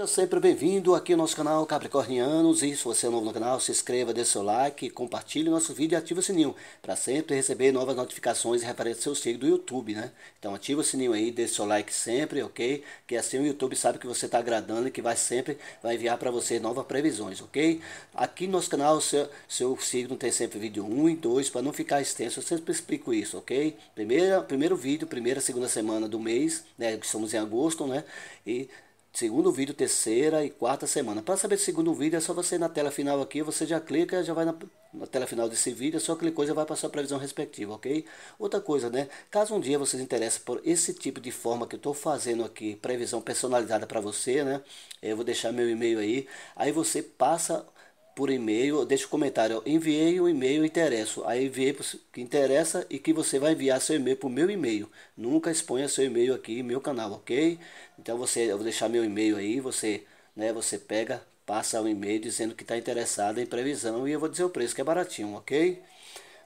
Seja sempre bem-vindo aqui ao nosso canal Capricornianos e se você é novo no canal, se inscreva, dê seu like, compartilhe nosso vídeo e ative o sininho para sempre receber novas notificações referentes ao seu signo do YouTube, né? Então ativa o sininho aí, dê seu like sempre, ok? Que assim o YouTube sabe que você está agradando e que vai sempre vai enviar para você novas previsões, ok? Aqui no nosso canal, seu, seu signo tem sempre vídeo 1 e 2 para não ficar extenso, eu sempre explico isso, ok? Primeira, primeiro vídeo, primeira, segunda semana do mês, né? Que somos em agosto, né? E segundo vídeo, terceira e quarta semana. Para saber do segundo vídeo, é só você ir na tela final aqui, você já clica, já vai na, na tela final desse vídeo, é só clicar e já vai para a sua previsão respectiva, ok? Outra coisa, né? Caso um dia você se interesse por esse tipo de forma que eu estou fazendo aqui, previsão personalizada para você, né? Eu vou deixar meu e-mail aí, aí você passa por e-mail, deixe o um comentário. Enviei o um e-mail interesso. Aí enviei que interessa e que você vai enviar seu e-mail para o meu e-mail. Nunca exponha seu e-mail aqui meu canal, ok? Então você, eu vou deixar meu e-mail aí, você, né, você pega, passa o um e-mail dizendo que está interessado em previsão e eu vou dizer o preço, que é baratinho, ok?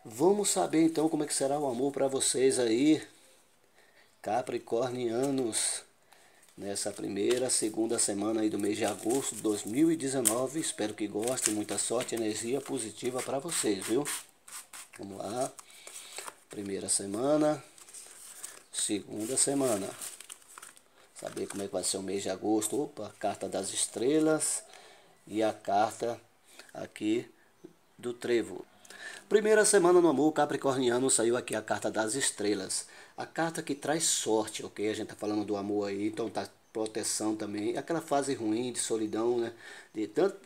Vamos saber então como é que será o amor para vocês aí, Capricornianos nessa primeira, segunda semana aí do mês de agosto de 2019. Espero que gostem, muita sorte, energia positiva para vocês, viu? Vamos lá. Primeira semana, segunda semana. Saber como é que vai ser o mês de agosto. Opa, carta das estrelas e a carta aqui do trevo. Primeira semana no amor capricorniano saiu aqui a carta das estrelas. A carta que traz sorte, ok? A gente tá falando do amor aí, então tá proteção também, aquela fase ruim de solidão, né? De tanto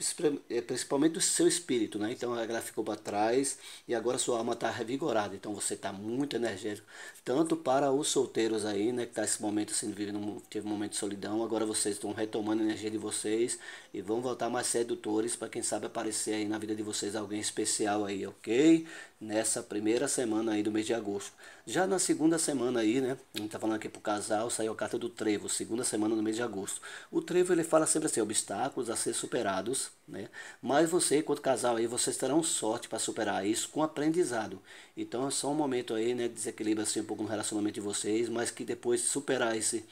eh, principalmente do seu espírito, né? Então ela ficou para trás e agora sua alma está revigorada, então você está muito energético, tanto para os solteiros aí, né? Que está esse momento assim, vivendo, teve um momento de solidão, agora vocês estão retomando a energia de vocês e vão voltar mais sedutores para quem sabe aparecer aí na vida de vocês alguém especial aí, ok? Nessa primeira semana aí do mês de agosto. Já na segunda semana aí, né? A gente está falando aqui pro casal, saiu a carta do trevo, segunda semana no mês de agosto. O trevo ele fala sempre assim, obstáculos a ser superados, né? Mas você, enquanto casal aí, vocês terão sorte para superar isso com aprendizado. Então é só um momento aí, né, desequilíbrio assim um pouco no relacionamento de vocês, mas que depois de superar esse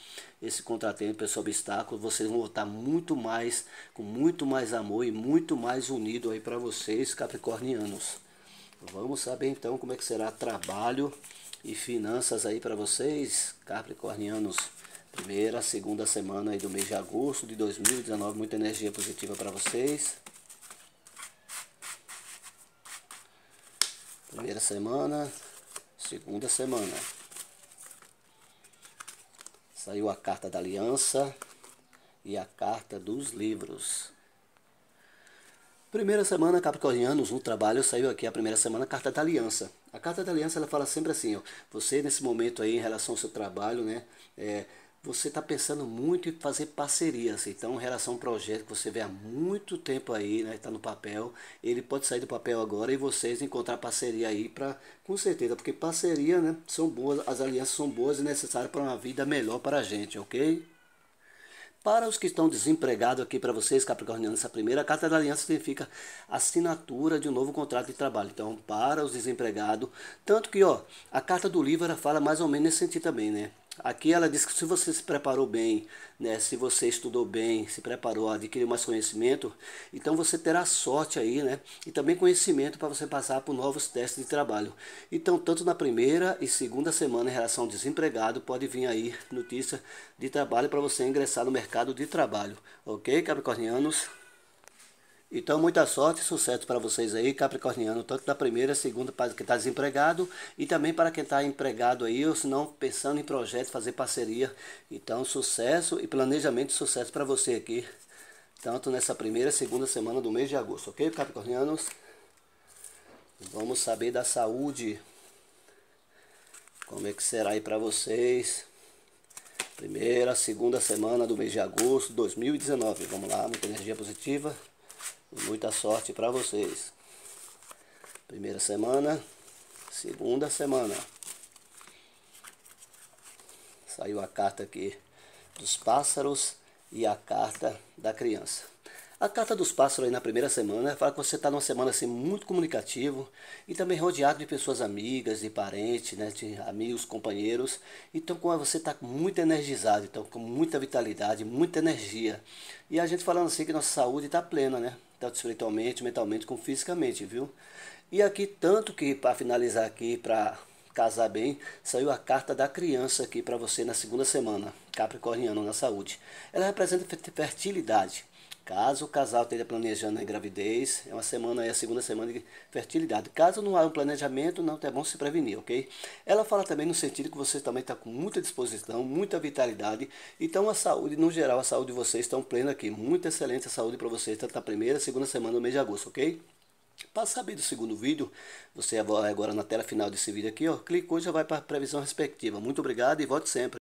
esse contratempo, esse obstáculo, vocês vão voltar muito mais com muito mais amor e muito mais unido aí para vocês, capricornianos. Vamos saber então como é que será trabalho e finanças aí para vocês, capricornianos. Primeira, segunda semana aí do mês de agosto de 2019. Muita energia positiva para vocês. Primeira semana, segunda semana. Saiu a carta da aliança e a carta dos livros. Primeira semana, Capricornianos, no trabalho, saiu aqui a primeira semana, a carta da aliança. A carta da aliança, ela fala sempre assim, ó, você nesse momento aí, em relação ao seu trabalho, né, é, você está pensando muito em fazer parcerias. Então, em relação a um projeto que você vê há muito tempo aí, né, está no papel, ele pode sair do papel agora e vocês encontrar parceria aí para, com certeza, porque parceria, né, são boas, as alianças são boas e necessárias para uma vida melhor para a gente, ok? Para os que estão desempregados aqui para vocês, Capricornianos, essa primeira carta da aliança significa assinatura de um novo contrato de trabalho. Então, para os desempregados, tanto que, ó, a carta do livro ela fala mais ou menos nesse sentido também, né? Aqui ela diz que se você se preparou bem, né, se você estudou bem, se preparou, adquiriu mais conhecimento, então você terá sorte aí, né, e também conhecimento para você passar por novos testes de trabalho. Então, tanto na primeira e segunda semana em relação ao desempregado, pode vir aí notícia de trabalho para você ingressar no mercado de trabalho, ok, Capricornianos? Então, muita sorte e sucesso para vocês aí, Capricorniano, tanto da primeira, segunda, para quem está desempregado e também para quem está empregado aí, ou se não, pensando em projeto, fazer parceria. Então, sucesso e planejamento de sucesso para você aqui, tanto nessa primeira, segunda semana do mês de agosto, ok, Capricornianos? Vamos saber da saúde. Como é que será aí para vocês? Primeira, segunda semana do mês de agosto de 2019. Vamos lá, muita energia positiva. Muita sorte para vocês. Primeira semana, segunda semana. Saiu a carta aqui dos pássaros e a carta da criança. A carta dos pássaros aí na primeira semana fala que você está numa semana assim muito comunicativo e também rodeado de pessoas amigas, de parentes, né, de amigos, companheiros. Então como você está muito energizado, então com muita vitalidade, muita energia. E a gente falando assim que nossa saúde está plena, né? Tanto espiritualmente, mentalmente, como fisicamente, viu? E aqui tanto que para finalizar aqui para casar bem, saiu a carta da criança aqui para você na segunda semana, capricorniano na saúde. Ela representa fertilidade Caso o casal esteja planejando a gravidez, é uma semana, é a segunda semana de fertilidade. Caso não haja um planejamento, não é bom se prevenir, ok? Ela fala também no sentido que você também está com muita disposição, muita vitalidade. Então a saúde, no geral, a saúde de vocês está plena aqui. Muito excelente a saúde para vocês, tanto na primeira, segunda semana do mês de agosto, ok? Para saber do segundo vídeo, você agora na tela final desse vídeo aqui, ó, clicou e já vai para a previsão respectiva. Muito obrigado e volte sempre.